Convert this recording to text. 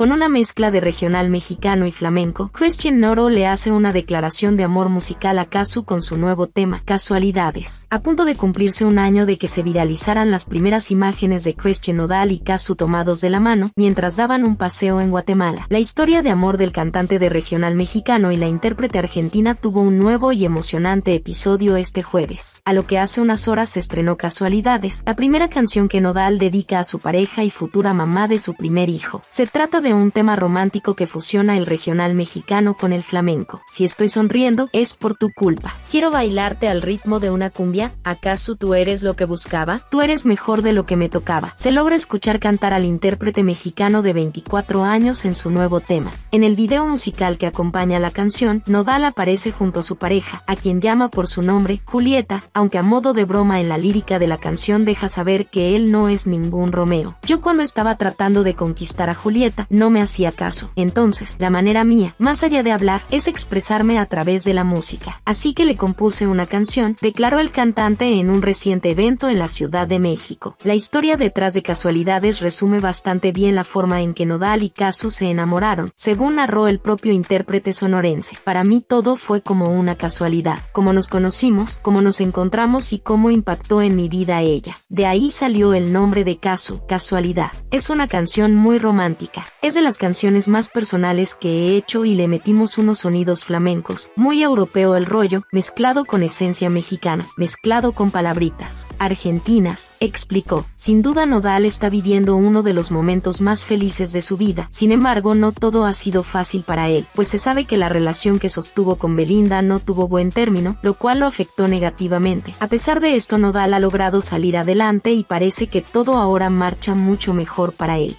con una mezcla de regional mexicano y flamenco, Question Noro le hace una declaración de amor musical a Kazu con su nuevo tema, Casualidades. A punto de cumplirse un año de que se viralizaran las primeras imágenes de Question Nodal y Kazu tomados de la mano, mientras daban un paseo en Guatemala. La historia de amor del cantante de regional mexicano y la intérprete argentina tuvo un nuevo y emocionante episodio este jueves, a lo que hace unas horas se estrenó Casualidades, la primera canción que Nodal dedica a su pareja y futura mamá de su primer hijo. Se trata de un tema romántico que fusiona el regional mexicano con el flamenco. Si estoy sonriendo, es por tu culpa. Quiero bailarte al ritmo de una cumbia, ¿acaso tú eres lo que buscaba? Tú eres mejor de lo que me tocaba. Se logra escuchar cantar al intérprete mexicano de 24 años en su nuevo tema. En el video musical que acompaña la canción, Nodal aparece junto a su pareja, a quien llama por su nombre, Julieta, aunque a modo de broma en la lírica de la canción deja saber que él no es ningún Romeo. Yo cuando estaba tratando de conquistar a Julieta, no no me hacía caso. Entonces, la manera mía, más allá de hablar, es expresarme a través de la música. Así que le compuse una canción, declaró el cantante en un reciente evento en la Ciudad de México. La historia detrás de Casualidades resume bastante bien la forma en que Nodal y Casu se enamoraron, según narró el propio intérprete sonorense. Para mí todo fue como una casualidad, como nos conocimos, cómo nos encontramos y cómo impactó en mi vida ella. De ahí salió el nombre de Casu, Casualidad. Es una canción muy romántica, es de las canciones más personales que he hecho y le metimos unos sonidos flamencos, muy europeo el rollo, mezclado con esencia mexicana, mezclado con palabritas argentinas, explicó. Sin duda Nodal está viviendo uno de los momentos más felices de su vida, sin embargo no todo ha sido fácil para él, pues se sabe que la relación que sostuvo con Belinda no tuvo buen término, lo cual lo afectó negativamente. A pesar de esto Nodal ha logrado salir adelante y parece que todo ahora marcha mucho mejor para él.